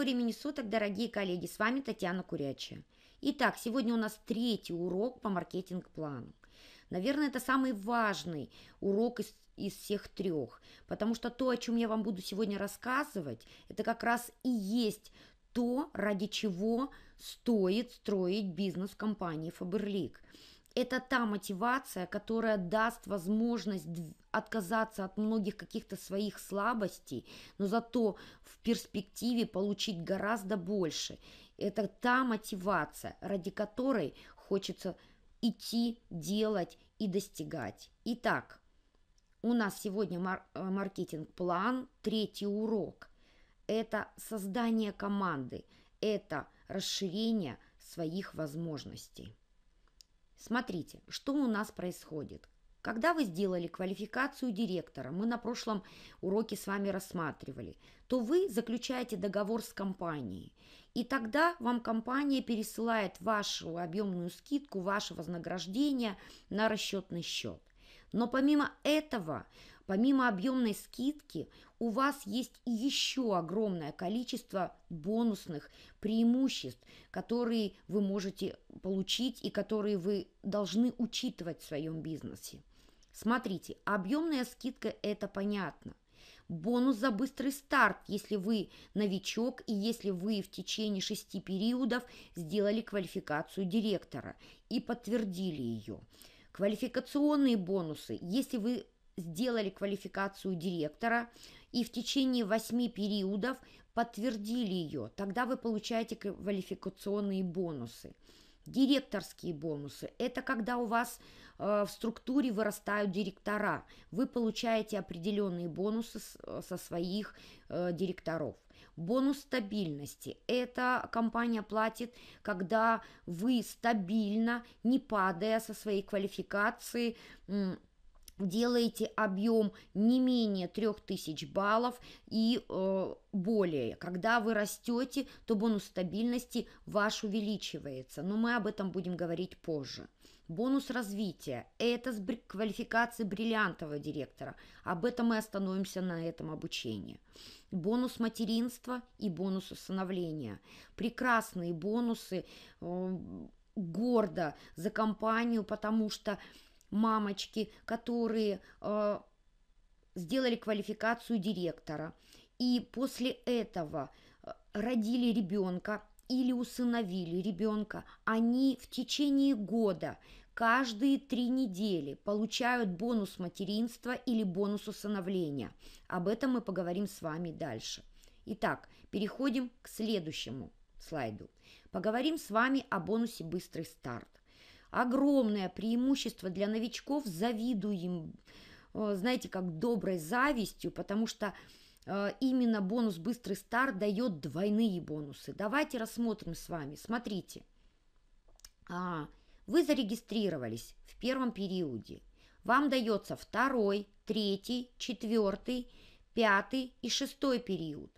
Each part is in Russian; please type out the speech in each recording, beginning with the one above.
времени суток, дорогие коллеги, с вами Татьяна Курячая. Итак, сегодня у нас третий урок по маркетинг-плану. Наверное, это самый важный урок из, из всех трех, потому что то, о чем я вам буду сегодня рассказывать, это как раз и есть то, ради чего стоит строить бизнес компании Фаберлик это та мотивация, которая даст возможность отказаться от многих каких-то своих слабостей, но зато в перспективе получить гораздо больше. Это та мотивация, ради которой хочется идти, делать и достигать. Итак, у нас сегодня мар- э, маркетинг-план, третий урок. Это создание команды, это расширение своих возможностей. Смотрите, что у нас происходит. Когда вы сделали квалификацию директора, мы на прошлом уроке с вами рассматривали, то вы заключаете договор с компанией. И тогда вам компания пересылает вашу объемную скидку, ваше вознаграждение на расчетный счет. Но помимо этого Помимо объемной скидки, у вас есть еще огромное количество бонусных преимуществ, которые вы можете получить и которые вы должны учитывать в своем бизнесе. Смотрите, объемная скидка – это понятно. Бонус за быстрый старт, если вы новичок и если вы в течение шести периодов сделали квалификацию директора и подтвердили ее. Квалификационные бонусы, если вы сделали квалификацию директора и в течение восьми периодов подтвердили ее, тогда вы получаете квалификационные бонусы. Директорские бонусы – это когда у вас э, в структуре вырастают директора. Вы получаете определенные бонусы с, со своих э, директоров. Бонус стабильности – это компания платит, когда вы стабильно, не падая со своей квалификации, делаете объем не менее 3000 баллов и э, более. Когда вы растете, то бонус стабильности ваш увеличивается, но мы об этом будем говорить позже. Бонус развития – это с квалификации бриллиантового директора. Об этом мы остановимся на этом обучении. Бонус материнства и бонус усыновления. Прекрасные бонусы, э, гордо за компанию, потому что мамочки, которые э, сделали квалификацию директора и после этого э, родили ребенка или усыновили ребенка, они в течение года каждые три недели получают бонус материнства или бонус усыновления. Об этом мы поговорим с вами дальше. Итак, переходим к следующему слайду. Поговорим с вами о бонусе «Быстрый старт» огромное преимущество для новичков, завидую им, э, знаете, как доброй завистью, потому что э, именно бонус «Быстрый старт» дает двойные бонусы. Давайте рассмотрим с вами. Смотрите, а, вы зарегистрировались в первом периоде. Вам дается второй, третий, четвертый, пятый и шестой период.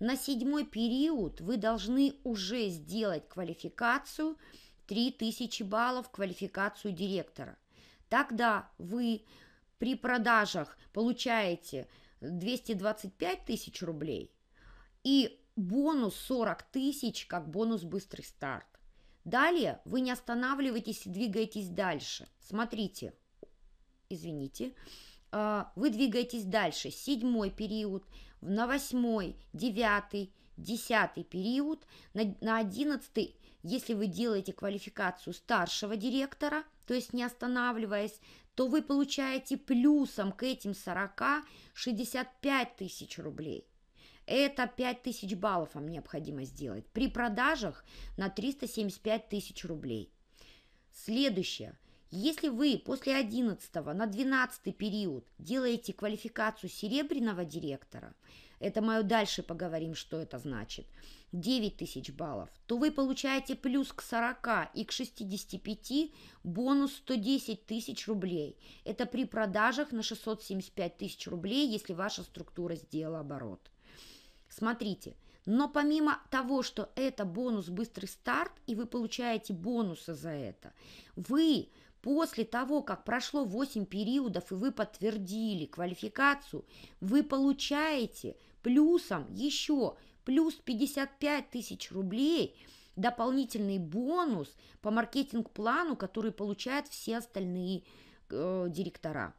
На седьмой период вы должны уже сделать квалификацию – 3000 баллов квалификацию директора. Тогда вы при продажах получаете 225 тысяч рублей и бонус 40 тысяч как бонус быстрый старт. Далее вы не останавливаетесь и двигаетесь дальше. Смотрите, извините, а, вы двигаетесь дальше. Седьмой период, на восьмой, девятый, десятый период, на одиннадцатый если вы делаете квалификацию старшего директора, то есть не останавливаясь, то вы получаете плюсом к этим 40 65 тысяч рублей. Это 5 тысяч баллов вам необходимо сделать при продажах на 375 тысяч рублей. Следующее. Если вы после 11 на 12 период делаете квалификацию серебряного директора, это мы дальше поговорим, что это значит – 9 тысяч баллов, то вы получаете плюс к 40 и к 65 бонус 110 тысяч рублей. Это при продажах на 675 тысяч рублей, если ваша структура сделала оборот. Смотрите, но помимо того, что это бонус «Быстрый старт» и вы получаете бонусы за это, вы после того, как прошло 8 периодов и вы подтвердили квалификацию, вы получаете плюсом еще плюс 55 тысяч рублей дополнительный бонус по маркетинг-плану, который получают все остальные э, директора.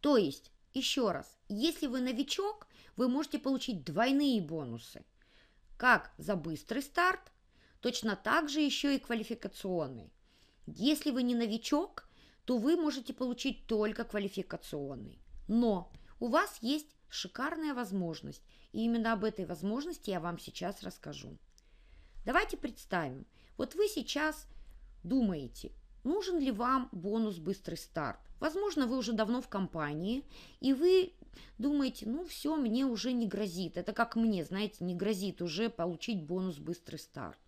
То есть, еще раз, если вы новичок, вы можете получить двойные бонусы. Как за быстрый старт, точно так же еще и квалификационный. Если вы не новичок, то вы можете получить только квалификационный. Но у вас есть шикарная возможность и именно об этой возможности я вам сейчас расскажу. Давайте представим, вот вы сейчас думаете, нужен ли вам бонус «Быстрый старт». Возможно, вы уже давно в компании, и вы думаете, ну все, мне уже не грозит. Это как мне, знаете, не грозит уже получить бонус «Быстрый старт».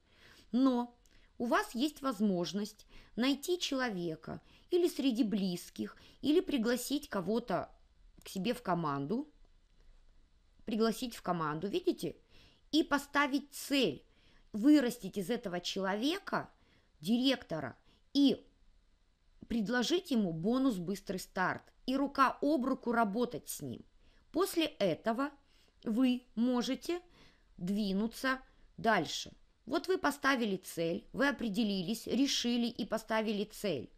Но у вас есть возможность найти человека или среди близких, или пригласить кого-то к себе в команду – пригласить в команду, видите? И поставить цель вырастить из этого человека, директора, и предложить ему бонус «Быстрый старт» и рука об руку работать с ним. После этого вы можете двинуться дальше. Вот вы поставили цель, вы определились, решили и поставили цель.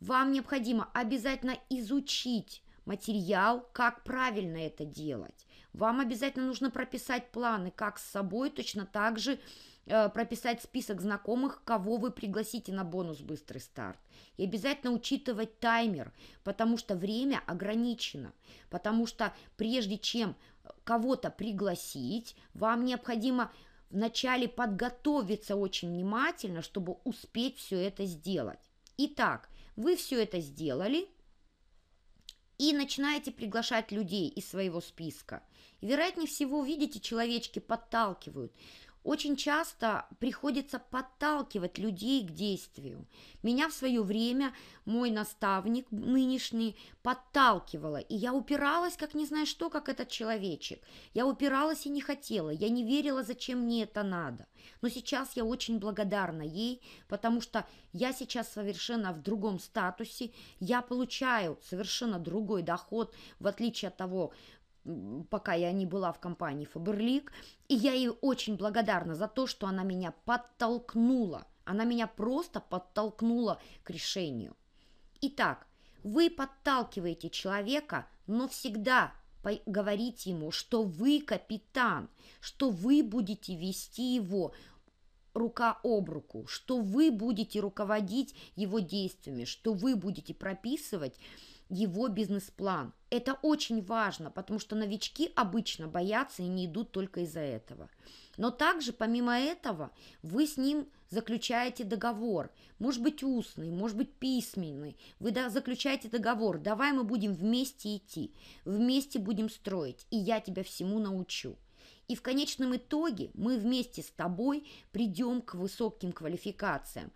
Вам необходимо обязательно изучить материал, как правильно это делать. Вам обязательно нужно прописать планы, как с собой, точно так же э, прописать список знакомых, кого вы пригласите на бонус «Быстрый старт». И обязательно учитывать таймер, потому что время ограничено, потому что прежде чем кого-то пригласить, вам необходимо вначале подготовиться очень внимательно, чтобы успеть все это сделать. Итак, вы все это сделали – и начинаете приглашать людей из своего списка. И, вероятнее всего, видите, человечки подталкивают. Очень часто приходится подталкивать людей к действию. Меня в свое время мой наставник нынешний подталкивала, и я упиралась, как не знаю что, как этот человечек. Я упиралась и не хотела, я не верила, зачем мне это надо. Но сейчас я очень благодарна ей, потому что я сейчас совершенно в другом статусе, я получаю совершенно другой доход, в отличие от того, пока я не была в компании Фаберлик, и я ей очень благодарна за то, что она меня подтолкнула. Она меня просто подтолкнула к решению. Итак, вы подталкиваете человека, но всегда говорите ему, что вы капитан, что вы будете вести его рука об руку, что вы будете руководить его действиями, что вы будете прописывать его бизнес-план – это очень важно, потому что новички обычно боятся и не идут только из-за этого. Но также, помимо этого, вы с ним заключаете договор. Может быть устный, может быть письменный. Вы заключаете договор. Давай мы будем вместе идти, вместе будем строить, и я тебя всему научу. И в конечном итоге мы вместе с тобой придем к высоким квалификациям.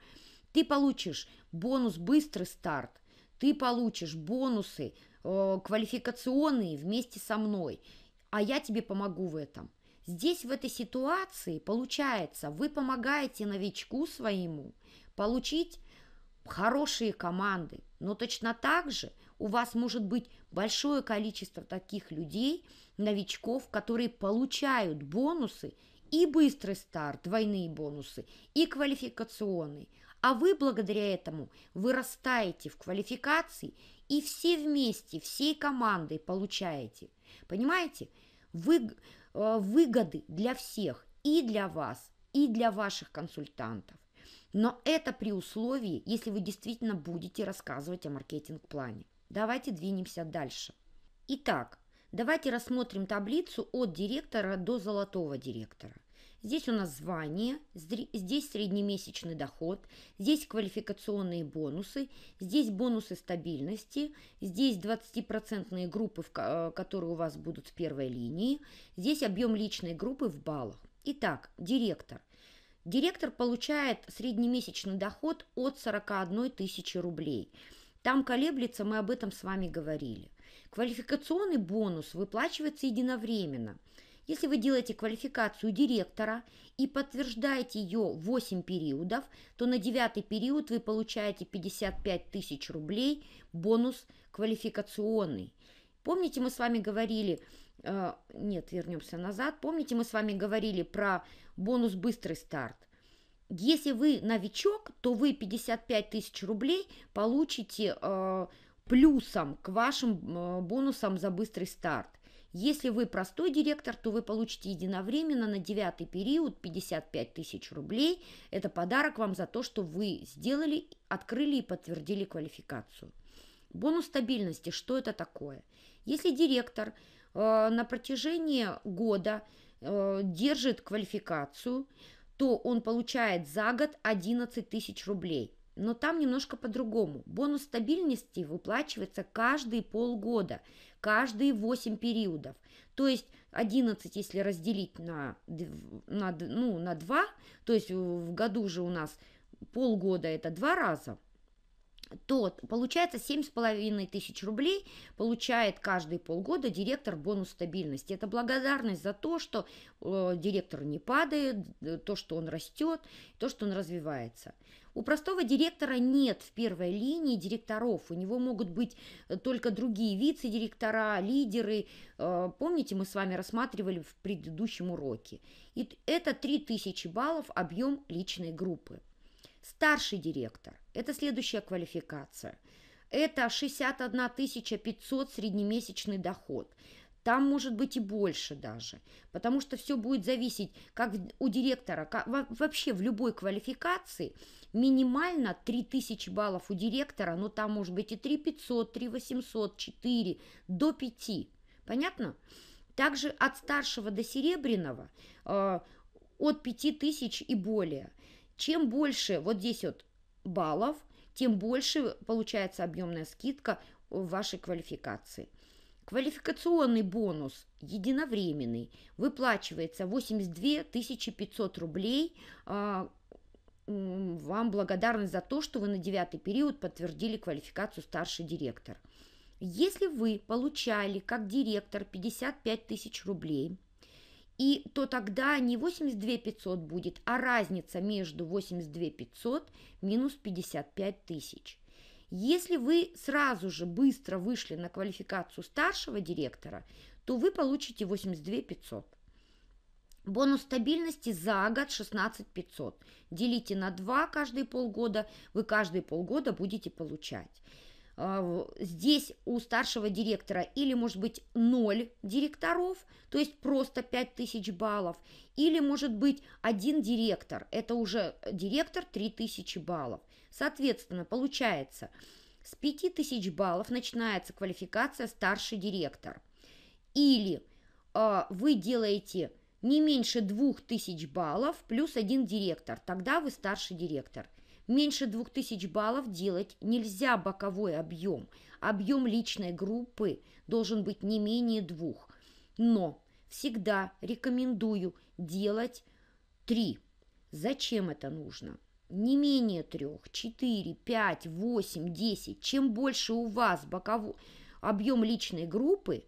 Ты получишь бонус «Быстрый старт», ты получишь бонусы – э, квалификационные вместе со мной, а я тебе помогу в этом. Здесь в этой ситуации получается, вы помогаете новичку своему получить хорошие команды, но точно так же у вас может быть большое количество таких людей, новичков, которые получают бонусы и быстрый старт, двойные бонусы, и квалификационный – а вы благодаря этому вырастаете в квалификации и все вместе, всей командой получаете. Понимаете? Вы, э, выгоды для всех, и для вас, и для ваших консультантов. Но это при условии, если вы действительно будете рассказывать о маркетинг-плане. Давайте двинемся дальше. Итак, давайте рассмотрим таблицу от директора до золотого директора. Здесь у нас звание, здесь среднемесячный доход, здесь квалификационные бонусы, здесь бонусы стабильности, здесь 20% группы, э, которые у вас будут в первой линии, здесь объем личной группы в баллах. Итак, директор. Директор получает среднемесячный доход от 41 тысячи рублей. Там колеблется, мы об этом с вами говорили. Квалификационный бонус выплачивается единовременно – если вы делаете квалификацию директора и подтверждаете ее 8 периодов, то на 9 период вы получаете 55 тысяч рублей бонус квалификационный. Помните, мы с вами говорили, э, нет, вернемся назад, помните, мы с вами говорили про бонус «Быстрый старт». Если вы новичок, то вы 55 тысяч рублей получите э, плюсом к вашим э, бонусам за быстрый старт. Если вы простой директор, то вы получите единовременно на девятый период 55 тысяч рублей. Это подарок вам за то, что вы сделали, открыли и подтвердили квалификацию. Бонус стабильности, что это такое? Если директор э, на протяжении года э, держит квалификацию, то он получает за год 11 тысяч рублей но там немножко по-другому. Бонус стабильности выплачивается каждые полгода, каждые 8 периодов. То есть 11, если разделить на, на, ну, на 2, то есть в году же у нас полгода это два раза, то получается 7,5 тысяч рублей получает каждые полгода директор бонус стабильности. Это благодарность за то, что э, директор не падает, то, что он растет, то, что он развивается. У простого директора нет в первой линии директоров, у него могут быть э, только другие вице-директора, лидеры. Э, помните, мы с вами рассматривали в предыдущем уроке. И это 3000 баллов объем личной группы. Старший директор – это следующая квалификация. Это 61 500 среднемесячный доход – там может быть и больше даже, потому что все будет зависеть, как у директора, как, вообще в любой квалификации минимально 3000 баллов у директора, но ну, там может быть и 3500, 3800, 4, до 5. Понятно? Также от старшего до серебряного э, от 5000 и более. Чем больше вот здесь вот баллов, тем больше получается объемная скидка в вашей квалификации. Квалификационный бонус единовременный выплачивается 82 500 рублей. А, вам благодарность за то, что вы на девятый период подтвердили квалификацию старший директор. Если вы получали как директор 55 тысяч рублей, и то тогда не 82 500 будет, а разница между 82 500 минус 55 тысяч – если вы сразу же быстро вышли на квалификацию старшего директора, то вы получите 82 500. Бонус стабильности за год 16 500. Делите на 2 каждые полгода, вы каждые полгода будете получать. А, здесь у старшего директора или, может быть, 0 директоров, то есть просто 5000 баллов, или, может быть, один директор, это уже директор 3000 баллов. Соответственно, получается, с 5000 баллов начинается квалификация старший директор. Или э, вы делаете не меньше 2000 баллов плюс один директор, тогда вы старший директор. Меньше 2000 баллов делать нельзя боковой объем. Объем личной группы должен быть не менее двух. Но всегда рекомендую делать три. Зачем это нужно? не менее трех, четыре, пять, восемь, десять. Чем больше у вас боковой объем личной группы,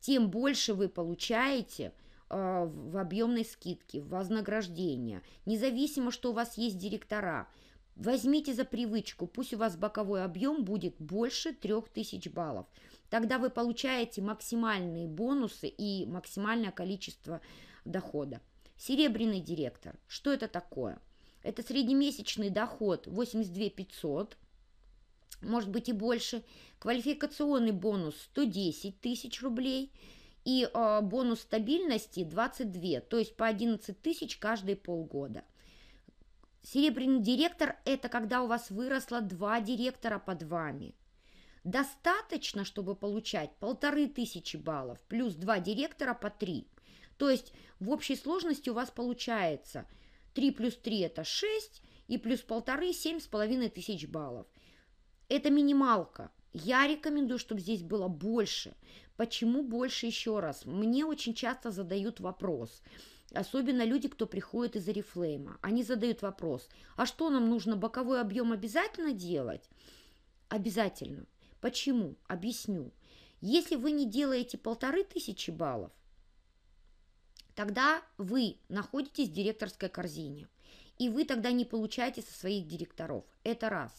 тем больше вы получаете э, в объемной скидке, в вознаграждение. Независимо, что у вас есть директора, возьмите за привычку, пусть у вас боковой объем будет больше трех тысяч баллов. Тогда вы получаете максимальные бонусы и максимальное количество дохода. Серебряный директор. Что это такое? Это среднемесячный доход 82 500, может быть и больше. Квалификационный бонус 110 тысяч рублей и э, бонус стабильности 22, то есть по 11 тысяч каждые полгода. Серебряный директор – это когда у вас выросло два директора под вами. Достаточно, чтобы получать полторы тысячи баллов плюс два директора по три. То есть в общей сложности у вас получается – 3 плюс 3 это 6, и плюс полторы – семь с половиной тысяч баллов. Это минималка. Я рекомендую, чтобы здесь было больше. Почему больше еще раз? Мне очень часто задают вопрос, особенно люди, кто приходит из Арифлейма. Они задают вопрос, а что нам нужно, боковой объем обязательно делать? Обязательно. Почему? Объясню. Если вы не делаете полторы тысячи баллов, тогда вы находитесь в директорской корзине, и вы тогда не получаете со своих директоров. Это раз.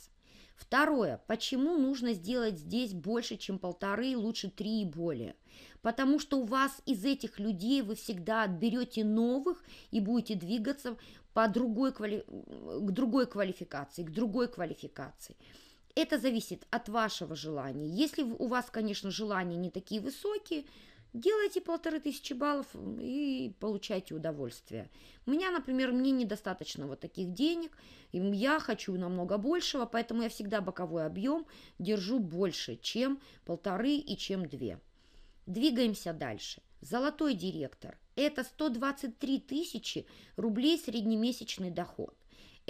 Второе. Почему нужно сделать здесь больше, чем полторы, лучше три и более? Потому что у вас из этих людей вы всегда отберете новых и будете двигаться по другой квали... к другой квалификации, к другой квалификации. Это зависит от вашего желания. Если у вас, конечно, желания не такие высокие, Делайте полторы тысячи баллов и получайте удовольствие. У меня, например, мне недостаточно вот таких денег, и я хочу намного большего, поэтому я всегда боковой объем держу больше, чем полторы и чем две. Двигаемся дальше. Золотой директор – это 123 тысячи рублей среднемесячный доход.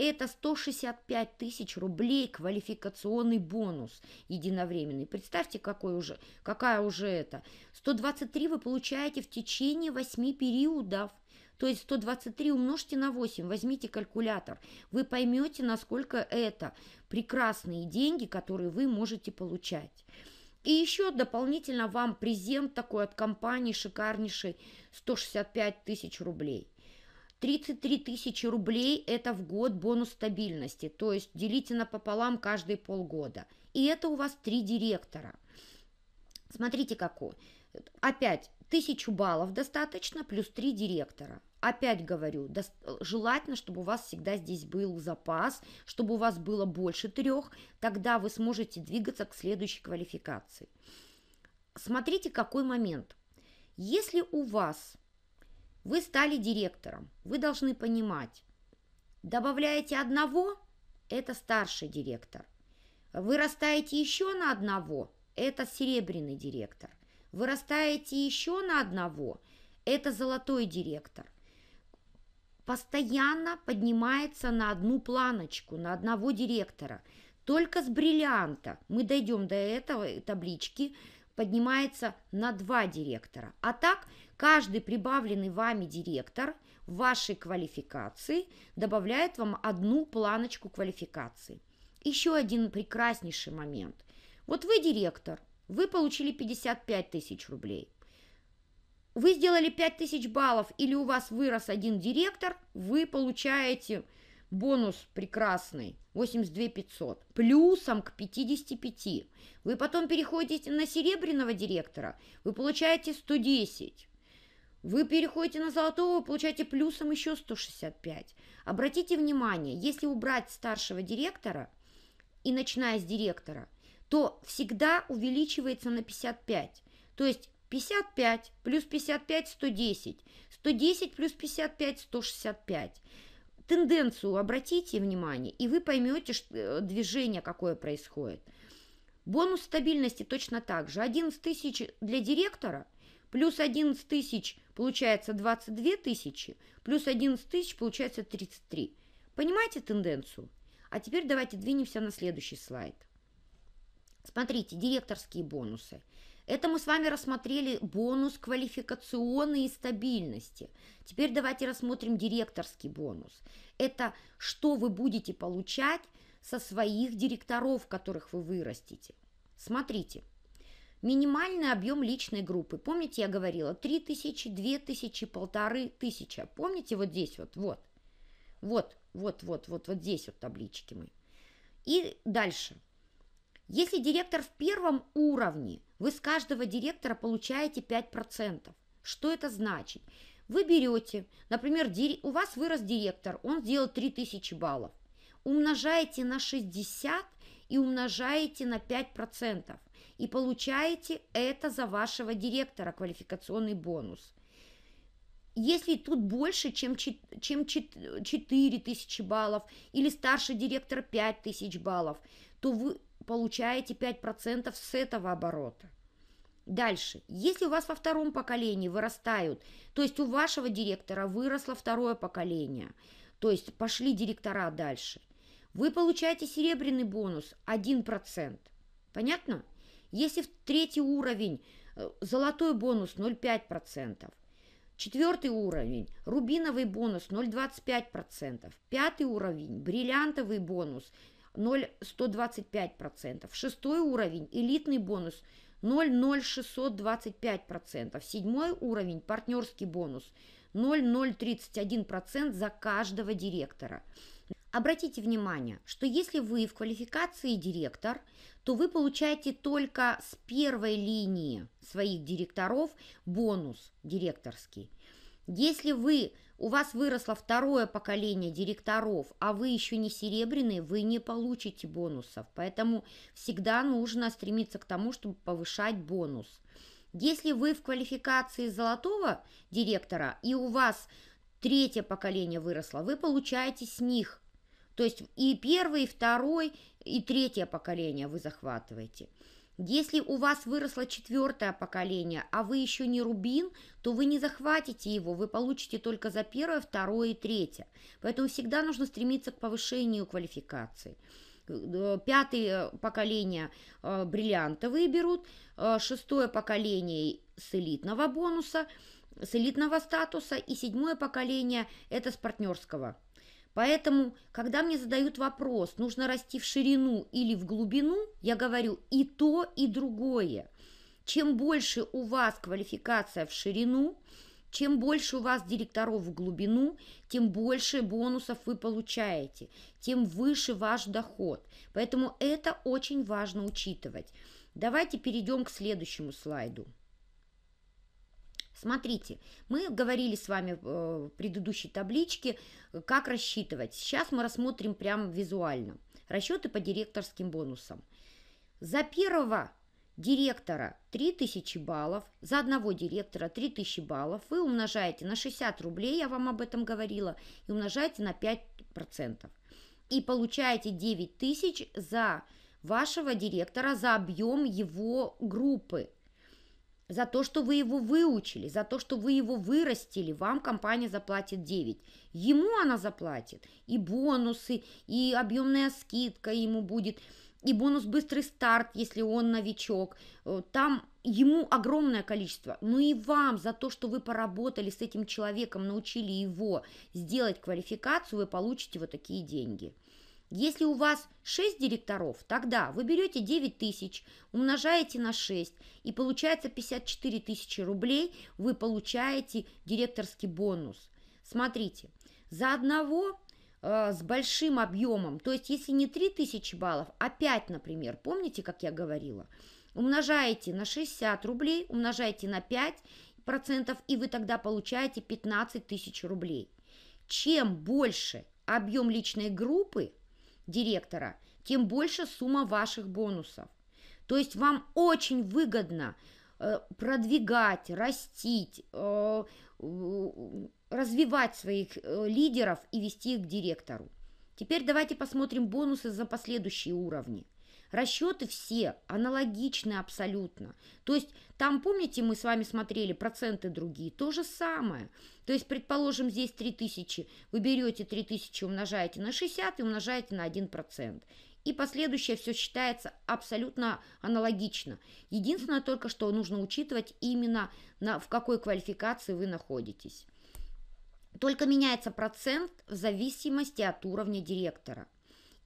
Это 165 тысяч рублей квалификационный бонус единовременный. Представьте, какой уже, какая уже это. 123 вы получаете в течение 8 периодов. То есть 123 умножьте на 8, возьмите калькулятор. Вы поймете, насколько это прекрасные деньги, которые вы можете получать. И еще дополнительно вам презент такой от компании шикарнейший 165 тысяч рублей. 33 тысячи рублей – это в год бонус стабильности, то есть делите напополам каждые полгода. И это у вас три директора. Смотрите, какой. Опять, тысячу баллов достаточно, плюс три директора. Опять говорю, до, желательно, чтобы у вас всегда здесь был запас, чтобы у вас было больше трех, тогда вы сможете двигаться к следующей квалификации. Смотрите, какой момент. Если у вас вы стали директором, вы должны понимать. Добавляете одного – это старший директор. Вырастаете еще на одного – это серебряный директор. Вырастаете еще на одного – это золотой директор. Постоянно поднимается на одну планочку, на одного директора. Только с бриллианта мы дойдем до этого э, таблички, поднимается на два директора. А так Каждый прибавленный вами директор вашей квалификации добавляет вам одну планочку квалификации. Еще один прекраснейший момент. Вот вы директор, вы получили 55 тысяч рублей. Вы сделали 5 тысяч баллов или у вас вырос один директор, вы получаете бонус прекрасный 82 500 плюсом к 55. Вы потом переходите на серебряного директора, вы получаете 110. Вы переходите на золотого, получаете плюсом еще 165. Обратите внимание, если убрать старшего директора и начиная с директора, то всегда увеличивается на 55. То есть 55 плюс 55 – 110, 110 плюс 55 – 165. Тенденцию обратите внимание, и вы поймете что, э, движение, какое происходит. Бонус стабильности точно так же. 11 тысяч для директора – плюс 11 тысяч получается 22 тысячи, плюс 11 тысяч получается 33. Понимаете тенденцию? А теперь давайте двинемся на следующий слайд. Смотрите, директорские бонусы. Это мы с вами рассмотрели бонус квалификационной стабильности. Теперь давайте рассмотрим директорский бонус. Это что вы будете получать со своих директоров, которых вы вырастите. Смотрите, Минимальный объем личной группы. Помните, я говорила, тысячи, тысячи, полторы тысячи, Помните вот здесь вот, вот. Вот, вот, вот, вот, вот здесь вот таблички мы. И дальше. Если директор в первом уровне, вы с каждого директора получаете 5%. Что это значит? Вы берете, например, у вас вырос директор, он сделал 3000 баллов. Умножаете на 60 и умножаете на 5% и получаете это за вашего директора, квалификационный бонус. Если тут больше, чем, чем 4 тысячи баллов или старший директор 5 тысяч баллов, то вы получаете 5% с этого оборота. Дальше. Если у вас во втором поколении вырастают, то есть у вашего директора выросло второе поколение, то есть пошли директора дальше, вы получаете серебряный бонус 1%. Понятно? Если в третий уровень э, золотой бонус 0,5%, четвертый уровень рубиновый бонус 0,25%, пятый уровень бриллиантовый бонус 0,125%, шестой уровень элитный бонус 0,0625%, седьмой уровень партнерский бонус 0,031% за каждого директора – Обратите внимание, что если вы в квалификации директор, то вы получаете только с первой линии своих директоров бонус директорский. Если вы, у вас выросло второе поколение директоров, а вы еще не серебряные, вы не получите бонусов. Поэтому всегда нужно стремиться к тому, чтобы повышать бонус. Если вы в квалификации золотого директора и у вас третье поколение выросло, вы получаете с них то есть и первый, и второй, и третье поколение вы захватываете. Если у вас выросло четвертое поколение, а вы еще не рубин, то вы не захватите его, вы получите только за первое, второе и третье. Поэтому всегда нужно стремиться к повышению квалификации. Э, пятое поколение э, бриллиантовые берут, э, шестое поколение с элитного бонуса, с элитного статуса и седьмое поколение это с партнерского Поэтому, когда мне задают вопрос, нужно расти в ширину или в глубину, я говорю и то, и другое. Чем больше у вас квалификация в ширину, чем больше у вас директоров в глубину, тем больше бонусов вы получаете, тем выше ваш доход. Поэтому это очень важно учитывать. Давайте перейдем к следующему слайду. Смотрите, мы говорили с вами э, в предыдущей табличке, как рассчитывать. Сейчас мы рассмотрим прямо визуально. Расчеты по директорским бонусам. За первого директора 3000 баллов, за одного директора 3000 баллов вы умножаете на 60 рублей, я вам об этом говорила, и умножаете на 5%. И получаете 9000 за вашего директора за объем его группы. За то, что вы его выучили, за то, что вы его вырастили, вам компания заплатит 9. Ему она заплатит и бонусы, и объемная скидка ему будет, и бонус быстрый старт, если он новичок. Э, там ему огромное количество. Ну и вам за то, что вы поработали с этим человеком, научили его сделать квалификацию, вы получите вот такие деньги. Если у вас 6 директоров, тогда вы берете 9 тысяч, умножаете на 6, и получается 54 тысячи рублей вы получаете директорский бонус. Смотрите, за одного э, с большим объемом, то есть если не 3 тысячи баллов, а 5, например, помните, как я говорила, умножаете на 60 рублей, умножаете на 5 процентов, и вы тогда получаете 15 тысяч рублей. Чем больше объем личной группы, директора, тем больше сумма ваших бонусов. То есть вам очень выгодно э, продвигать, растить, э, развивать своих э, лидеров и вести их к директору. Теперь давайте посмотрим бонусы за последующие уровни – Расчеты все аналогичны абсолютно. То есть там, помните, мы с вами смотрели проценты другие, то же самое. То есть, предположим, здесь 3000, вы берете 3000, умножаете на 60 и умножаете на 1%. И последующее все считается абсолютно аналогично. Единственное только, что нужно учитывать именно на, в какой квалификации вы находитесь. Только меняется процент в зависимости от уровня директора.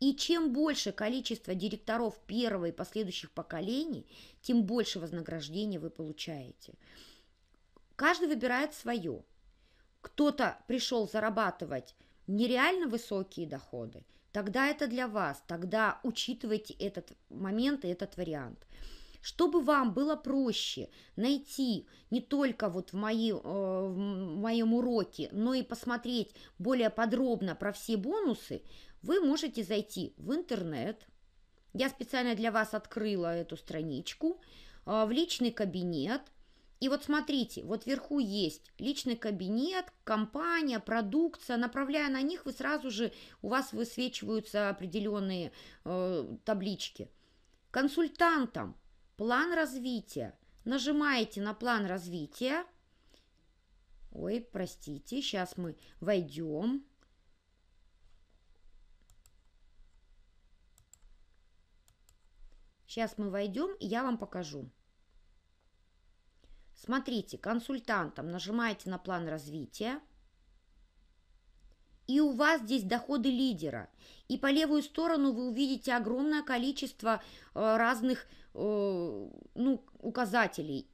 И чем больше количество директоров первого и последующих поколений, тем больше вознаграждения вы получаете. Каждый выбирает свое. Кто-то пришел зарабатывать нереально высокие доходы, тогда это для вас, тогда учитывайте этот момент и этот вариант. Чтобы вам было проще найти не только вот в, мои, э, в моем уроке, но и посмотреть более подробно про все бонусы, вы можете зайти в интернет. Я специально для вас открыла эту страничку а, в личный кабинет. И вот смотрите, вот вверху есть личный кабинет, компания, продукция. Направляя на них, вы сразу же, у вас высвечиваются определенные э, таблички. Консультантам план развития. Нажимаете на план развития. Ой, простите, сейчас мы войдем. Сейчас мы войдем, и я вам покажу. Смотрите, консультантом нажимаете на план развития. И у вас здесь доходы лидера. И по левую сторону вы увидите огромное количество э, разных э, ну, указателей.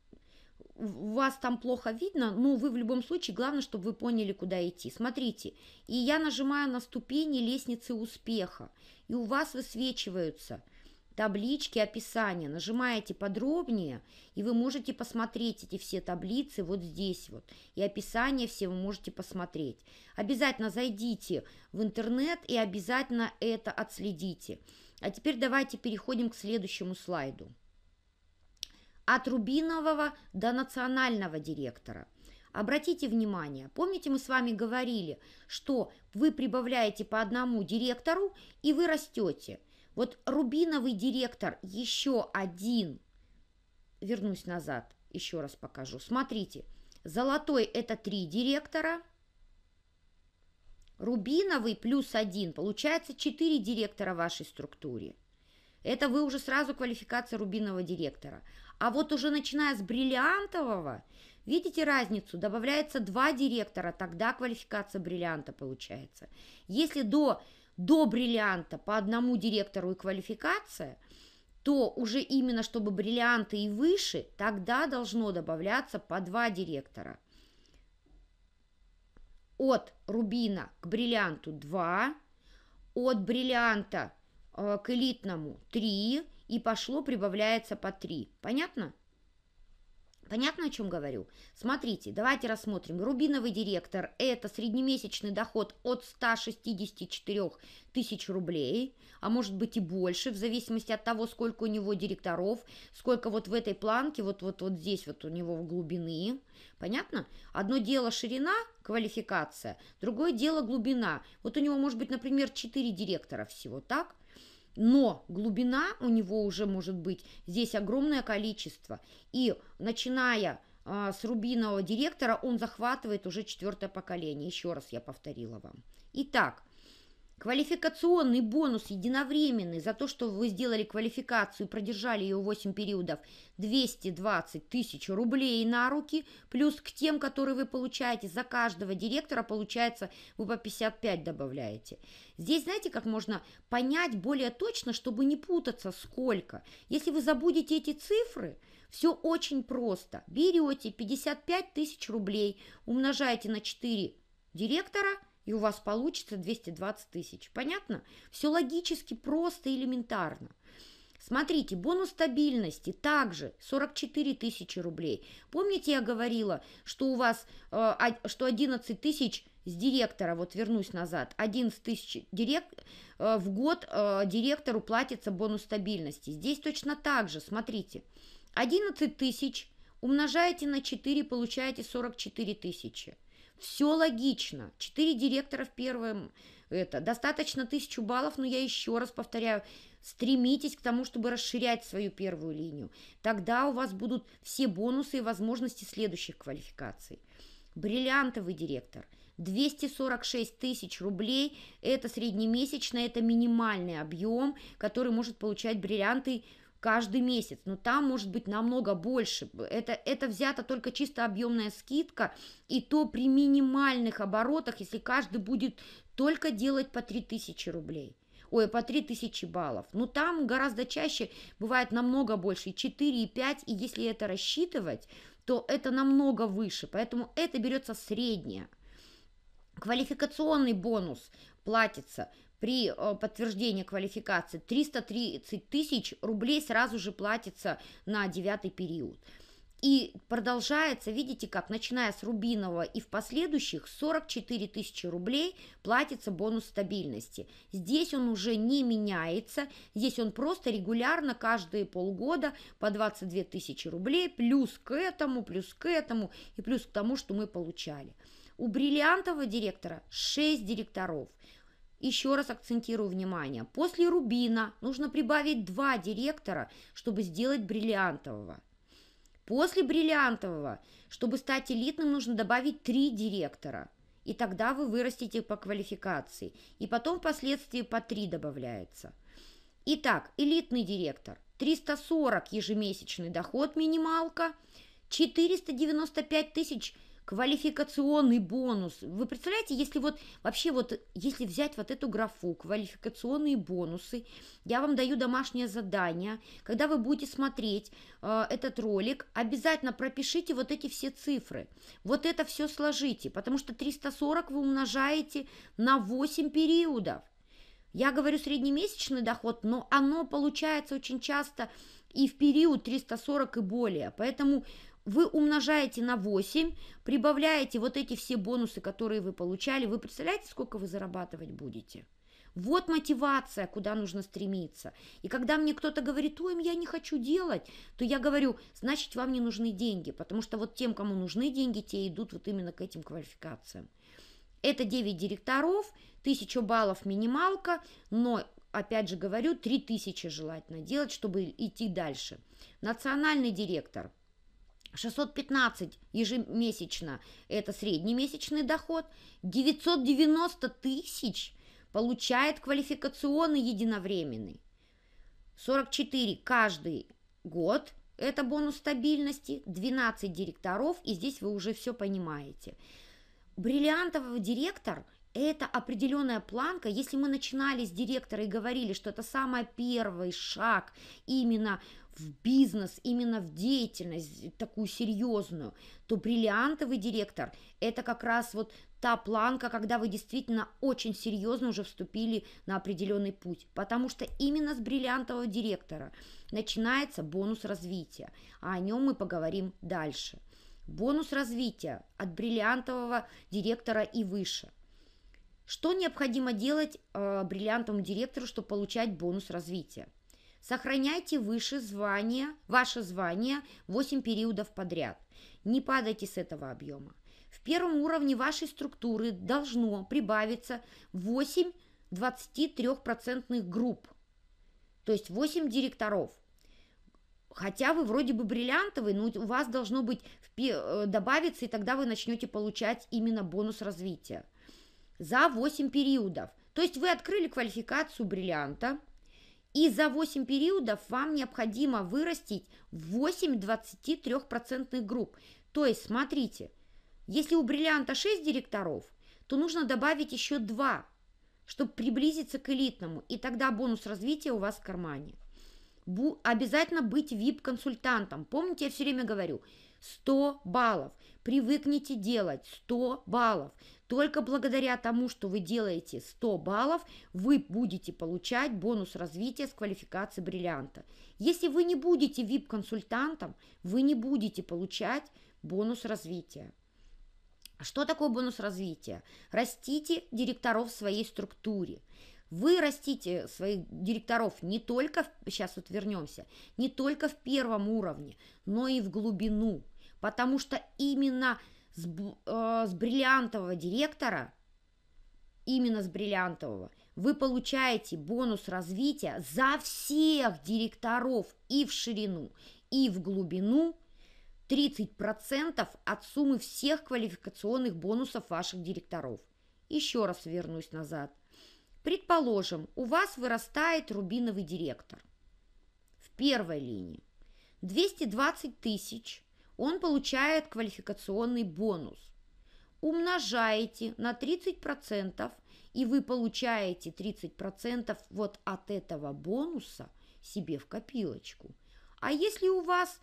У Вас там плохо видно, но вы в любом случае, главное, чтобы вы поняли, куда идти. Смотрите, и я нажимаю на ступени лестницы успеха. И у вас высвечиваются таблички описания. Нажимаете подробнее, и вы можете посмотреть эти все таблицы вот здесь вот. И описание все вы можете посмотреть. Обязательно зайдите в интернет и обязательно это отследите. А теперь давайте переходим к следующему слайду. От рубинового до национального директора – Обратите внимание, помните, мы с вами говорили, что вы прибавляете по одному директору и вы растете. Вот рубиновый директор, еще один. Вернусь назад, еще раз покажу. Смотрите, золотой это три директора. Рубиновый плюс один, получается четыре директора в вашей структуре. Это вы уже сразу квалификация рубинового директора. А вот уже начиная с бриллиантового, видите разницу, добавляется два директора, тогда квалификация бриллианта получается. Если до до бриллианта по одному директору и квалификация, то уже именно чтобы бриллианты и выше, тогда должно добавляться по два директора. От рубина к бриллианту 2, от бриллианта э, к элитному 3 и пошло прибавляется по 3. Понятно? Понятно, о чем говорю? Смотрите, давайте рассмотрим. Рубиновый директор – это среднемесячный доход от 164 тысяч рублей, а может быть и больше, в зависимости от того, сколько у него директоров, сколько вот в этой планке, вот, вот, вот здесь вот у него в глубины. Понятно? Одно дело ширина, квалификация, другое дело глубина. Вот у него может быть, например, 4 директора всего, так? но глубина у него уже может быть здесь огромное количество. И начиная а, с рубинового директора, он захватывает уже четвертое поколение. Еще раз я повторила вам. Итак, Квалификационный бонус единовременный за то, что вы сделали квалификацию и продержали ее 8 периодов 220 тысяч рублей на руки, плюс к тем, которые вы получаете за каждого директора, получается, вы по 55 добавляете. Здесь, знаете, как можно понять более точно, чтобы не путаться, сколько. Если вы забудете эти цифры, все очень просто. Берете 55 тысяч рублей, умножаете на 4 директора – и у вас получится 220 тысяч. Понятно? Все логически, просто, элементарно. Смотрите, бонус стабильности также 44 тысячи рублей. Помните, я говорила, что у вас, э, что 11 тысяч с директора, вот вернусь назад, 11 тысяч дирек, э, в год э, директору платится бонус стабильности. Здесь точно так же, смотрите, 11 тысяч умножаете на 4, получаете 44 тысячи. Все логично. Четыре директора в первом это. Достаточно тысячу баллов, но я еще раз повторяю, стремитесь к тому, чтобы расширять свою первую линию. Тогда у вас будут все бонусы и возможности следующих квалификаций. Бриллиантовый директор. 246 тысяч рублей – это среднемесячно, это минимальный объем, который может получать бриллианты каждый месяц, но там может быть намного больше. Это, это взята только чисто объемная скидка, и то при минимальных оборотах, если каждый будет только делать по 3000 рублей ой, по 3000 баллов. Но там гораздо чаще бывает намного больше, и 4, и 5, и если это рассчитывать, то это намного выше, поэтому это берется среднее. Квалификационный бонус платится при э, подтверждении квалификации 330 тысяч рублей сразу же платится на девятый период. И продолжается, видите, как начиная с рубинового и в последующих 44 тысячи рублей платится бонус стабильности. Здесь он уже не меняется, здесь он просто регулярно каждые полгода по 22 тысячи рублей, плюс к этому, плюс к этому и плюс к тому, что мы получали. У бриллиантового директора 6 директоров – еще раз акцентирую внимание, после рубина нужно прибавить два директора, чтобы сделать бриллиантового. После бриллиантового, чтобы стать элитным, нужно добавить три директора. И тогда вы вырастите по квалификации. И потом впоследствии по три добавляется. Итак, элитный директор. 340 ежемесячный доход минималка, 495 тысяч – квалификационный бонус. Вы представляете, если вот вообще вот, если взять вот эту графу, квалификационные бонусы, я вам даю домашнее задание, когда вы будете смотреть э, этот ролик, обязательно пропишите вот эти все цифры, вот это все сложите, потому что 340 вы умножаете на 8 периодов. Я говорю среднемесячный доход, но оно получается очень часто и в период 340 и более. Поэтому вы умножаете на 8, прибавляете вот эти все бонусы, которые вы получали. Вы представляете, сколько вы зарабатывать будете? Вот мотивация, куда нужно стремиться. И когда мне кто-то говорит, ой, я не хочу делать, то я говорю, значит, вам не нужны деньги, потому что вот тем, кому нужны деньги, те идут вот именно к этим квалификациям. Это 9 директоров, 1000 баллов минималка, но, опять же говорю, 3000 желательно делать, чтобы идти дальше. Национальный директор – 615 ежемесячно – это среднемесячный доход, 990 тысяч получает квалификационный единовременный, 44 каждый год – это бонус стабильности, 12 директоров, и здесь вы уже все понимаете. Бриллиантовый директор это определенная планка. Если мы начинали с директора и говорили, что это самый первый шаг именно в бизнес, именно в деятельность такую серьезную, то бриллиантовый директор – это как раз вот та планка, когда вы действительно очень серьезно уже вступили на определенный путь, потому что именно с бриллиантового директора начинается бонус развития, а о нем мы поговорим дальше. Бонус развития от бриллиантового директора и выше – что необходимо делать э, бриллиантовому директору, чтобы получать бонус развития? Сохраняйте выше звание, ваше звание 8 периодов подряд. Не падайте с этого объема. В первом уровне вашей структуры должно прибавиться 8 23% групп, то есть 8 директоров. Хотя вы вроде бы бриллиантовый, но у вас должно быть э, добавиться, и тогда вы начнете получать именно бонус развития за 8 периодов. То есть вы открыли квалификацию бриллианта, и за 8 периодов вам необходимо вырастить 8 23% групп. То есть, смотрите, если у бриллианта 6 директоров, то нужно добавить еще 2, чтобы приблизиться к элитному, и тогда бонус развития у вас в кармане. Бу обязательно быть VIP-консультантом. Помните, я все время говорю – 100 баллов. Привыкните делать 100 баллов. Только благодаря тому, что вы делаете 100 баллов, вы будете получать бонус развития с квалификацией бриллианта. Если вы не будете VIP-консультантом, вы не будете получать бонус развития. Что такое бонус развития? Растите директоров в своей структуре. Вы растите своих директоров не только, сейчас вот вернемся, не только в первом уровне, но и в глубину потому что именно с, э, с бриллиантового директора, именно с бриллиантового, вы получаете бонус развития за всех директоров и в ширину, и в глубину 30% от суммы всех квалификационных бонусов ваших директоров. Еще раз вернусь назад. Предположим, у вас вырастает рубиновый директор в первой линии. 220 тысяч он получает квалификационный бонус. Умножаете на 30%, и вы получаете 30% вот от этого бонуса себе в копилочку. А если у вас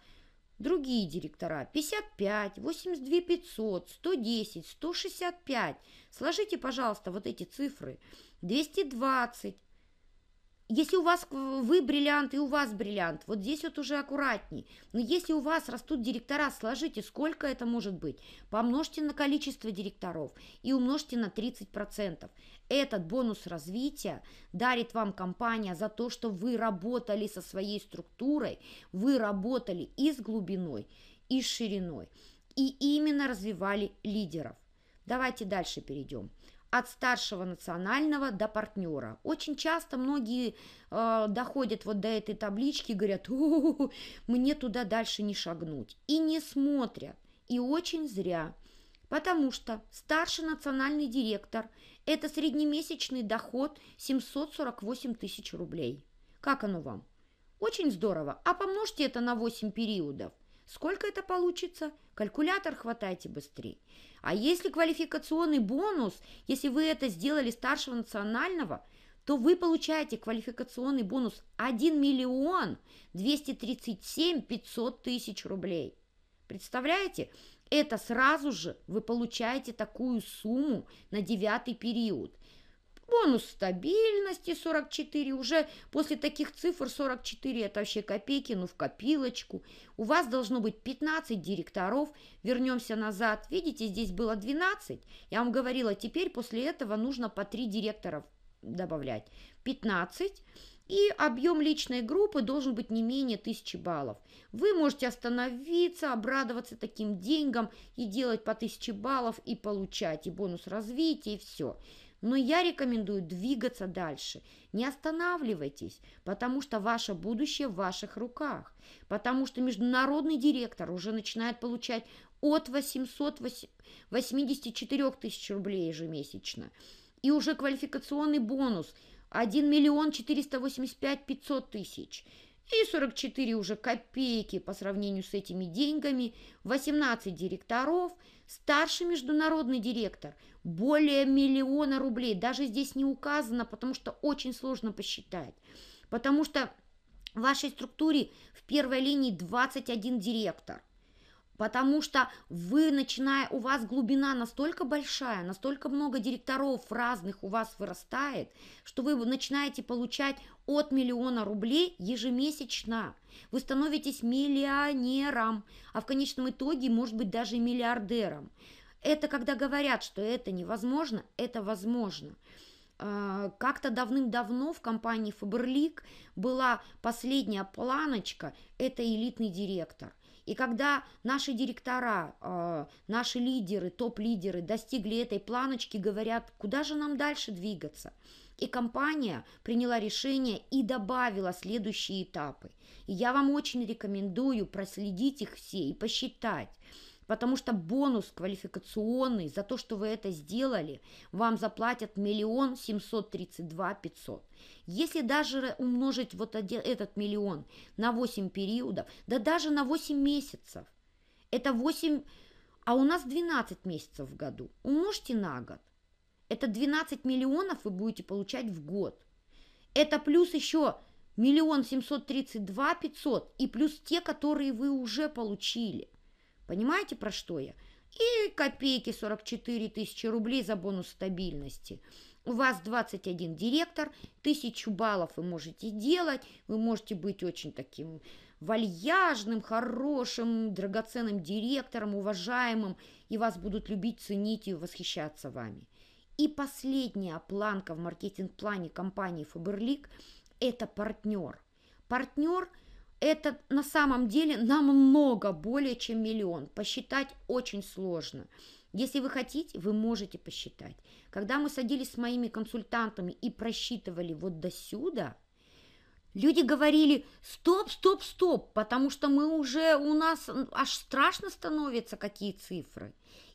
другие директора 55, 82 500, 110, 165, сложите, пожалуйста, вот эти цифры, 220, если у вас э, вы бриллиант и у вас бриллиант, вот здесь вот уже аккуратней. Но если у вас растут директора, сложите, сколько это может быть. Помножьте на количество директоров и умножьте на 30%. Этот бонус развития дарит вам компания за то, что вы работали со своей структурой, вы работали и с глубиной, и с шириной, и именно развивали лидеров. Давайте дальше перейдем от старшего национального до партнера. Очень часто многие э, доходят вот до этой таблички и говорят, мне туда дальше не шагнуть. И не смотрят. И очень зря. Потому что старший национальный директор – это среднемесячный доход 748 тысяч рублей. Как оно вам? Очень здорово. А помножьте это на 8 периодов. Сколько это получится? Калькулятор хватайте быстрее. А если квалификационный бонус, если вы это сделали старшего национального, то вы получаете квалификационный бонус 1 миллион 237 500 тысяч рублей. Представляете? Это сразу же вы получаете такую сумму на девятый период. Бонус стабильности 44, уже после таких цифр 44 это вообще копейки, ну в копилочку. У вас должно быть 15 директоров, вернемся назад. Видите, здесь было 12, я вам говорила, теперь после этого нужно по 3 директора добавлять. 15, и объем личной группы должен быть не менее 1000 баллов. Вы можете остановиться, обрадоваться таким деньгам и делать по 1000 баллов и получать и бонус развития, и все. Но я рекомендую двигаться дальше. Не останавливайтесь, потому что ваше будущее в ваших руках. Потому что международный директор уже начинает получать от 884 тысяч рублей ежемесячно. И уже квалификационный бонус 1 миллион 485 500 тысяч – и 44 уже копейки по сравнению с этими деньгами, 18 директоров, старший международный директор, более миллиона рублей. Даже здесь не указано, потому что очень сложно посчитать. Потому что в вашей структуре в первой линии 21 директор. Потому что вы, начиная, у вас глубина настолько большая, настолько много директоров разных у вас вырастает, что вы начинаете получать от миллиона рублей ежемесячно. Вы становитесь миллионером, а в конечном итоге, может быть, даже миллиардером. Это когда говорят, что это невозможно, это возможно. А, как-то давным-давно в компании Фаберлик была последняя планочка, это элитный директор. И когда наши директора, а, наши лидеры, топ-лидеры достигли этой планочки, говорят, куда же нам дальше двигаться? И компания приняла решение и добавила следующие этапы. И я вам очень рекомендую проследить их все и посчитать потому что бонус квалификационный за то, что вы это сделали, вам заплатят миллион семьсот тридцать два пятьсот. Если даже умножить вот этот миллион на 8 периодов, да даже на 8 месяцев, это 8, а у нас 12 месяцев в году, умножьте на год, это 12 миллионов вы будете получать в год. Это плюс еще миллион семьсот тридцать два пятьсот и плюс те, которые вы уже получили – Понимаете, про что я? И копейки 44 тысячи рублей за бонус стабильности. У вас 21 директор, тысячу баллов вы можете делать, вы можете быть очень таким вальяжным, хорошим, драгоценным директором, уважаемым, и вас будут любить, ценить и восхищаться вами. И последняя планка в маркетинг-плане компании Faberlic – это партнер. Партнер – это на самом деле намного более, чем миллион. Посчитать очень сложно. Если вы хотите, вы можете посчитать. Когда мы садились с моими консультантами и просчитывали вот до сюда, люди говорили, стоп, стоп, стоп, потому что мы уже, у нас аж страшно становятся какие цифры.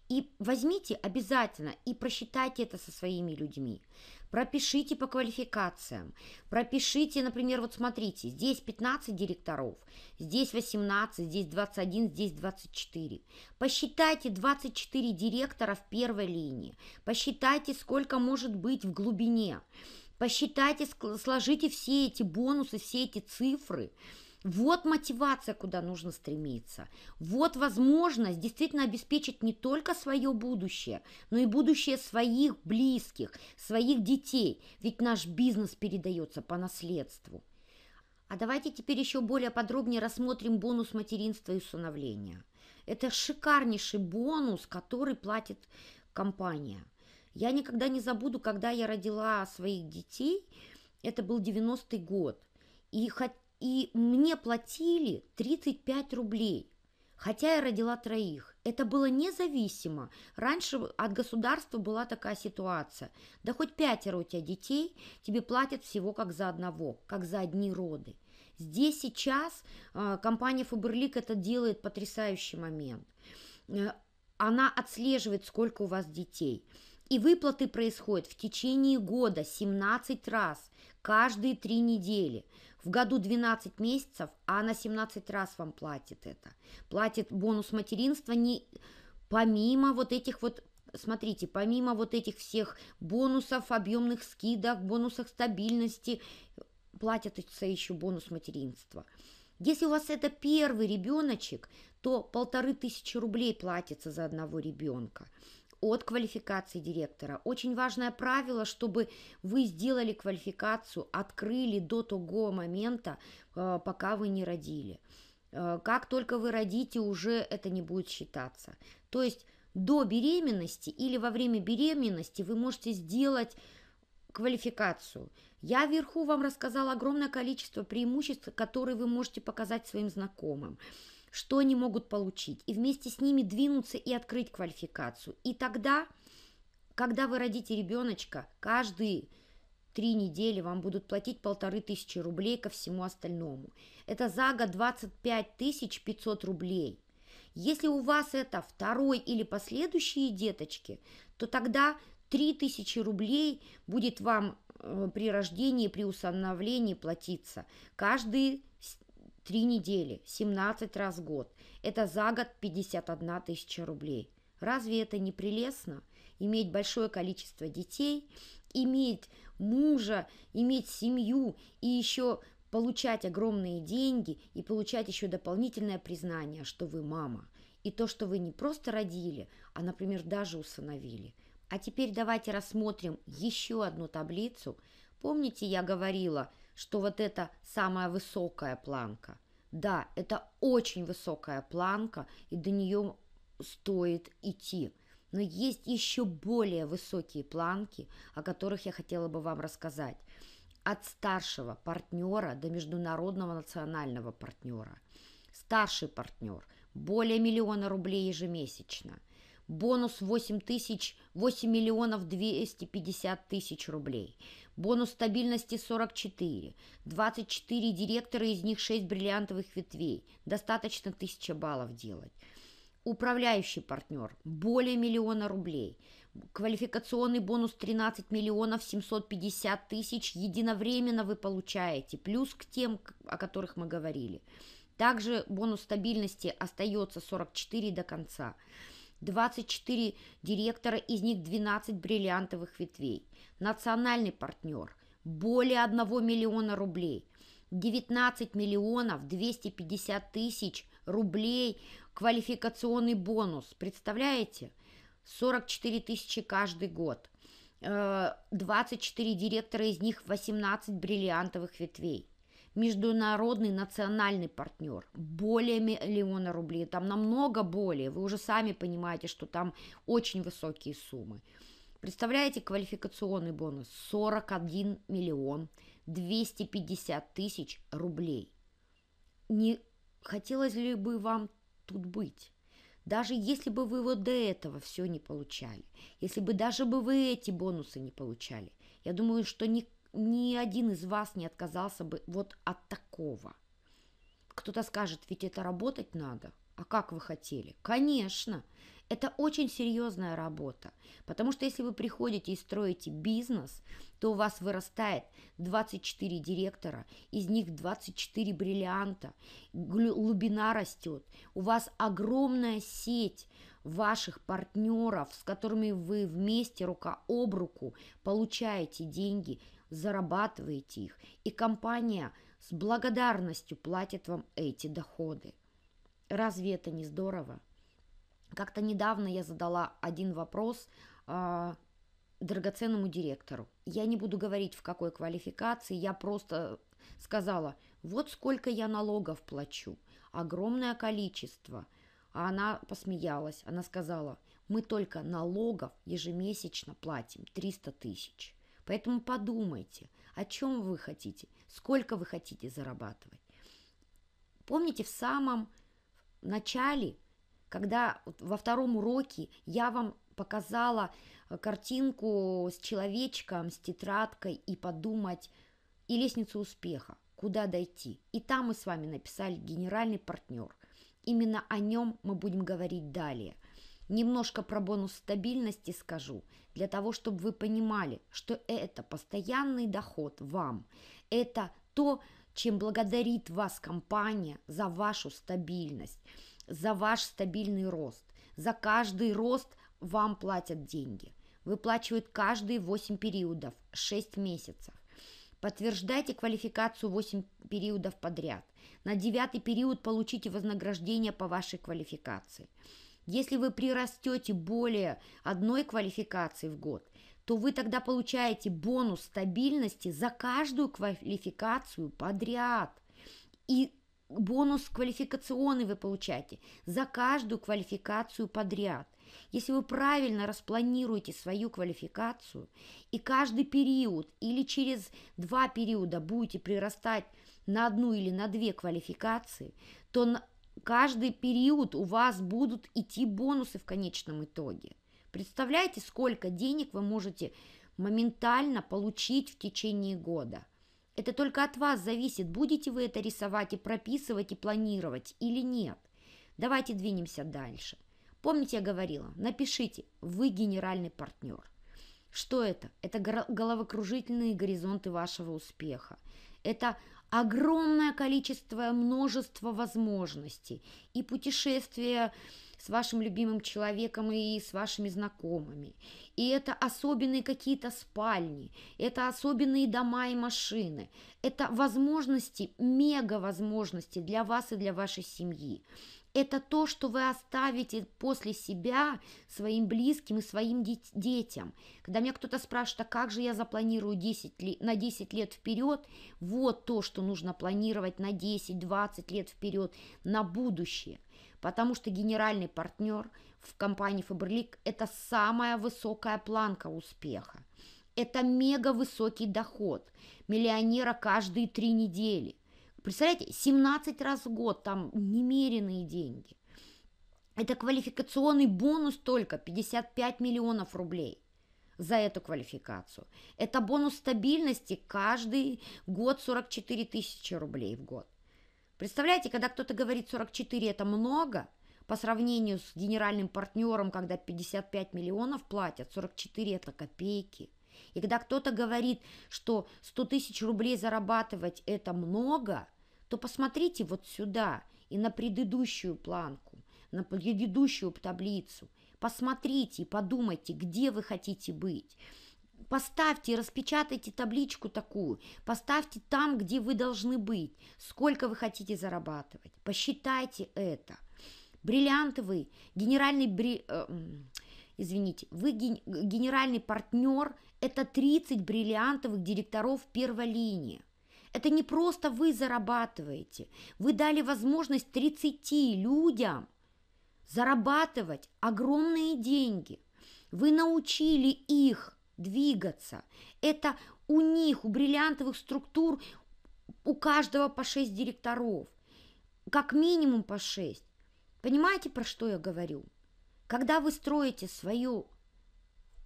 И возьмите обязательно и просчитайте это со своими людьми пропишите по квалификациям, пропишите, например, вот смотрите, здесь 15 директоров, здесь 18, здесь 21, здесь 24. Посчитайте 24 директора в первой линии, посчитайте, сколько может быть в глубине, посчитайте, сложите все эти бонусы, все эти цифры – вот мотивация, куда нужно стремиться. Вот возможность действительно обеспечить не только свое будущее, но и будущее своих близких, своих детей. Ведь наш бизнес передается по наследству. А давайте теперь еще более подробнее рассмотрим бонус материнства и усыновления. Это шикарнейший бонус, который платит компания. Я никогда не забуду, когда я родила своих детей, это был 90-й год. И хоть и мне платили 35 рублей. Хотя я родила троих. Это было независимо. Раньше от государства была такая ситуация. Да хоть пятеро у тебя детей, тебе платят всего как за одного, как за одни роды. Здесь сейчас э, компания Фаберлик это делает потрясающий момент. Э, она отслеживает, сколько у вас детей. И выплаты происходят в течение года 17 раз, каждые 3 недели. В году 12 месяцев, а она 17 раз вам платит это. Платит бонус материнства не помимо вот этих вот смотрите, помимо вот этих всех бонусов, объемных скидок, бонусах стабильности, платятся еще бонус материнства. Если у вас это первый ребеночек, то полторы тысячи рублей платится за одного ребенка от квалификации директора. Очень важное правило, чтобы вы сделали квалификацию, открыли до того момента, э, пока вы не родили. Э, как только вы родите, уже это не будет считаться. То есть до беременности или во время беременности вы можете сделать квалификацию. Я вверху вам рассказала огромное количество преимуществ, которые вы можете показать своим знакомым что они могут получить, и вместе с ними двинуться и открыть квалификацию. И тогда, когда вы родите ребеночка, каждый три недели вам будут платить полторы тысячи рублей ко всему остальному. Это за год 25 тысяч 500 рублей. Если у вас это второй или последующие деточки, то тогда тысячи рублей будет вам э, при рождении, при усыновлении платиться каждые Три недели, 17 раз в год. Это за год 51 тысяча рублей. Разве это не прелестно? Иметь большое количество детей, иметь мужа, иметь семью и еще получать огромные деньги и получать еще дополнительное признание, что вы мама. И то, что вы не просто родили, а, например, даже усыновили. А теперь давайте рассмотрим еще одну таблицу. Помните, я говорила – что вот это самая высокая планка. Да, это очень высокая планка, и до нее стоит идти. Но есть еще более высокие планки, о которых я хотела бы вам рассказать. От старшего партнера до международного национального партнера. Старший партнер – более миллиона рублей ежемесячно. Бонус 8, тысяч, 8 миллионов 250 тысяч рублей – Бонус стабильности 44. 24 директора, из них 6 бриллиантовых ветвей. Достаточно 1000 баллов делать. Управляющий партнер – более миллиона рублей. Квалификационный бонус 13 миллионов 750 тысяч единовременно вы получаете, плюс к тем, о которых мы говорили. Также бонус стабильности остается 44 до конца. 24 директора, из них 12 бриллиантовых ветвей. Национальный партнер – более 1 миллиона рублей. 19 миллионов 250 тысяч рублей квалификационный бонус. Представляете? 44 тысячи каждый год. 24 э, директора, из них 18 бриллиантовых ветвей международный национальный партнер. Более миллиона рублей, там намного более. Вы уже сами понимаете, что там очень высокие суммы. Представляете, квалификационный бонус 41 миллион 250 тысяч рублей. Не хотелось ли бы вам тут быть? Даже если бы вы вот до этого все не получали, если бы даже бы вы эти бонусы не получали, я думаю, что ни ни один из вас не отказался бы вот от такого. Кто-то скажет, ведь это работать надо. А как вы хотели? Конечно, это очень серьезная работа, потому что если вы приходите и строите бизнес, то у вас вырастает 24 директора, из них 24 бриллианта, глубина растет, у вас огромная сеть ваших партнеров, с которыми вы вместе рука об руку получаете деньги, зарабатываете их, и компания с благодарностью платит вам эти доходы. Разве это не здорово? Как-то недавно я задала один вопрос э, драгоценному директору. Я не буду говорить, в какой квалификации, я просто сказала, вот сколько я налогов плачу, огромное количество. А она посмеялась, она сказала, мы только налогов ежемесячно платим 300 тысяч. Поэтому подумайте, о чем вы хотите, сколько вы хотите зарабатывать. Помните, в самом начале, когда во втором уроке я вам показала э, картинку с человечком, с тетрадкой и подумать, и лестницу успеха, куда дойти. И там мы с вами написали генеральный партнер. Именно о нем мы будем говорить далее. Немножко про бонус стабильности скажу, для того, чтобы вы понимали, что это постоянный доход вам. Это то, чем благодарит вас компания за вашу стабильность, за ваш стабильный рост. За каждый рост вам платят деньги. Выплачивают каждые 8 периодов, 6 месяцев. Подтверждайте квалификацию 8 периодов подряд. На девятый период получите вознаграждение по вашей квалификации – если вы прирастете более одной квалификации в год, то вы тогда получаете бонус стабильности за каждую квалификацию подряд. И бонус квалификационный вы получаете за каждую квалификацию подряд. Если вы правильно распланируете свою квалификацию и каждый период или через два периода будете прирастать на одну или на две квалификации, то каждый период у вас будут идти бонусы в конечном итоге. Представляете, сколько денег вы можете моментально получить в течение года. Это только от вас зависит, будете вы это рисовать и прописывать и планировать или нет. Давайте двинемся дальше. Помните, я говорила, напишите, вы генеральный партнер. Что это? Это головокружительные горизонты вашего успеха. Это огромное количество, множество возможностей. И путешествия с вашим любимым человеком и с вашими знакомыми. И это особенные какие-то спальни, это особенные дома и машины. Это возможности, мега возможности для вас и для вашей семьи. Это то, что вы оставите после себя своим близким и своим детям. Когда меня кто-то спрашивает, а как же я запланирую 10 на 10 лет вперед, вот то, что нужно планировать на 10-20 лет вперед, на будущее. Потому что генеральный партнер в компании Фаберлик – это самая высокая планка успеха. Это мега высокий доход, миллионера каждые три недели. Представляете, 17 раз в год, там немеренные деньги. Это квалификационный бонус только 55 миллионов рублей за эту квалификацию. Это бонус стабильности каждый год 44 тысячи рублей в год. Представляете, когда кто-то говорит 44 это много, по сравнению с генеральным партнером, когда 55 миллионов платят, 44 это копейки. И когда кто-то говорит, что 100 тысяч рублей зарабатывать это много, то посмотрите вот сюда и на предыдущую планку, на предыдущую таблицу. Посмотрите и подумайте, где вы хотите быть. Поставьте, распечатайте табличку такую, поставьте там, где вы должны быть, сколько вы хотите зарабатывать. Посчитайте это. Бриллиантовый, генеральный... Бри... Э, извините, вы ген... генеральный партнер – это 30 бриллиантовых директоров первой линии – это не просто вы зарабатываете. Вы дали возможность 30 людям зарабатывать огромные деньги. Вы научили их двигаться. Это у них, у бриллиантовых структур, у каждого по 6 директоров. Как минимум по 6. Понимаете, про что я говорю? Когда вы строите свое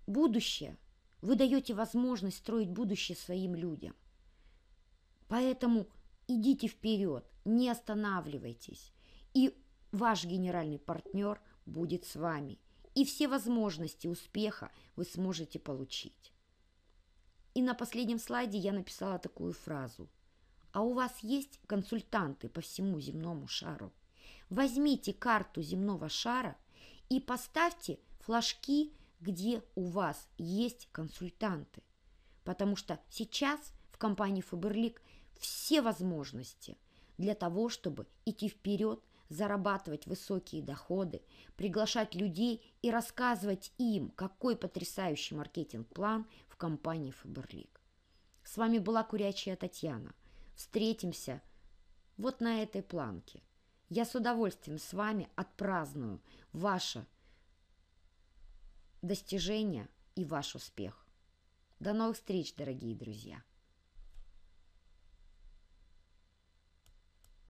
будущее, вы даете возможность строить будущее своим людям. Поэтому идите вперед, не останавливайтесь. И ваш генеральный партнер будет с вами. И все возможности успеха вы сможете получить. И на последнем слайде я написала такую фразу. А у вас есть консультанты по всему земному шару? Возьмите карту земного шара и поставьте флажки, где у вас есть консультанты. Потому что сейчас в компании Фаберлик все возможности для того, чтобы идти вперед, зарабатывать высокие доходы, приглашать людей и рассказывать им, какой потрясающий маркетинг-план в компании Фаберлик. С вами была Курячая Татьяна. Встретимся вот на этой планке. Я с удовольствием с вами отпраздную ваше достижение и ваш успех. До новых встреч, дорогие друзья!